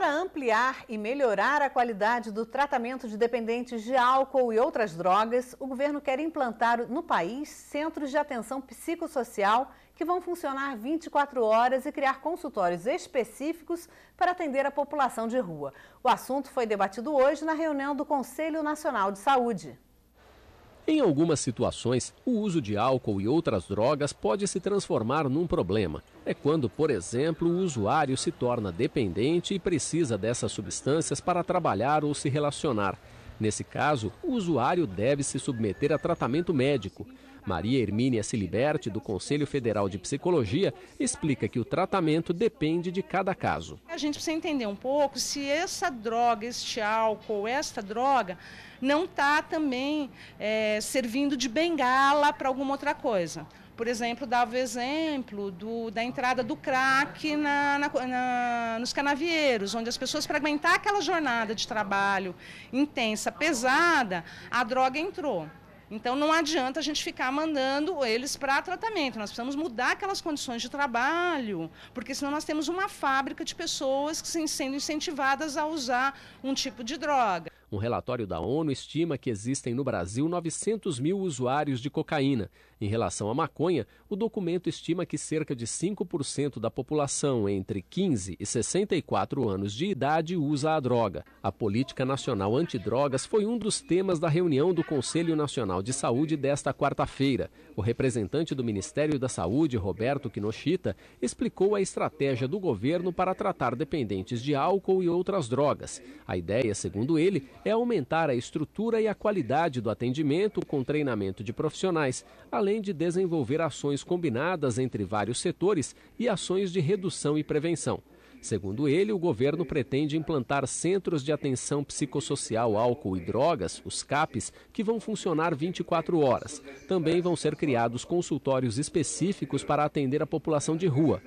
Para ampliar e melhorar a qualidade do tratamento de dependentes de álcool e outras drogas, o governo quer implantar no país centros de atenção psicossocial que vão funcionar 24 horas e criar consultórios específicos para atender a população de rua. O assunto foi debatido hoje na reunião do Conselho Nacional de Saúde. Em algumas situações, o uso de álcool e outras drogas pode se transformar num problema. É quando, por exemplo, o usuário se torna dependente e precisa dessas substâncias para trabalhar ou se relacionar. Nesse caso, o usuário deve se submeter a tratamento médico. Maria Hermínia Siliberti do Conselho Federal de Psicologia, explica que o tratamento depende de cada caso. A gente precisa entender um pouco se essa droga, este álcool, esta droga, não está também é, servindo de bengala para alguma outra coisa. Por exemplo, dava o exemplo do, da entrada do crack na, na, na, nos canavieiros, onde as pessoas, para aguentar aquela jornada de trabalho intensa, pesada, a droga entrou. Então não adianta a gente ficar mandando eles para tratamento. Nós precisamos mudar aquelas condições de trabalho, porque senão nós temos uma fábrica de pessoas que sendo incentivadas a usar um tipo de droga. Um relatório da ONU estima que existem no Brasil 900 mil usuários de cocaína. Em relação à maconha, o documento estima que cerca de 5% da população entre 15 e 64 anos de idade usa a droga. A política nacional antidrogas foi um dos temas da reunião do Conselho Nacional de Saúde desta quarta-feira. O representante do Ministério da Saúde, Roberto Kinoshita, explicou a estratégia do governo para tratar dependentes de álcool e outras drogas. A ideia, segundo ele, é aumentar a estrutura e a qualidade do atendimento com treinamento de profissionais, além de desenvolver ações combinadas entre vários setores e ações de redução e prevenção. Segundo ele, o governo pretende implantar centros de atenção psicossocial, álcool e drogas, os CAPs, que vão funcionar 24 horas. Também vão ser criados consultórios específicos para atender a população de rua.